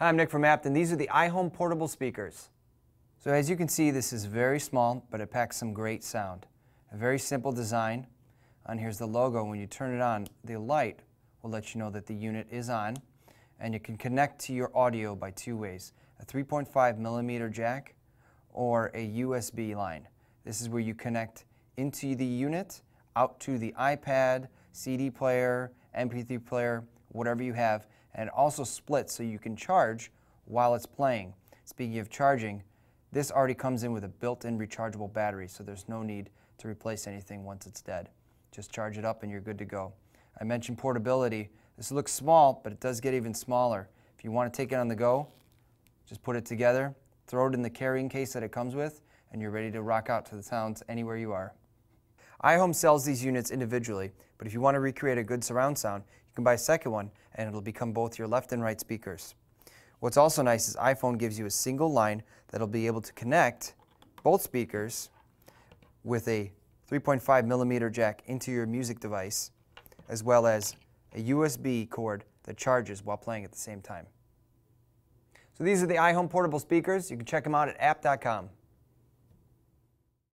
Hi, I'm Nick from Apton. These are the iHome portable speakers. So as you can see, this is very small, but it packs some great sound. A very simple design. And here's the logo. When you turn it on, the light will let you know that the unit is on. And you can connect to your audio by two ways, a 3.5 millimeter jack or a USB line. This is where you connect into the unit, out to the iPad, CD player, MP3 player, whatever you have, and it also splits so you can charge while it's playing. Speaking of charging, this already comes in with a built-in rechargeable battery, so there's no need to replace anything once it's dead. Just charge it up and you're good to go. I mentioned portability. This looks small, but it does get even smaller. If you want to take it on the go, just put it together, throw it in the carrying case that it comes with, and you're ready to rock out to the towns anywhere you are iHome sells these units individually, but if you want to recreate a good surround sound, you can buy a second one and it'll become both your left and right speakers. What's also nice is iPhone gives you a single line that'll be able to connect both speakers with a 3.5 millimeter jack into your music device, as well as a USB cord that charges while playing at the same time. So these are the iHome portable speakers. You can check them out at app.com.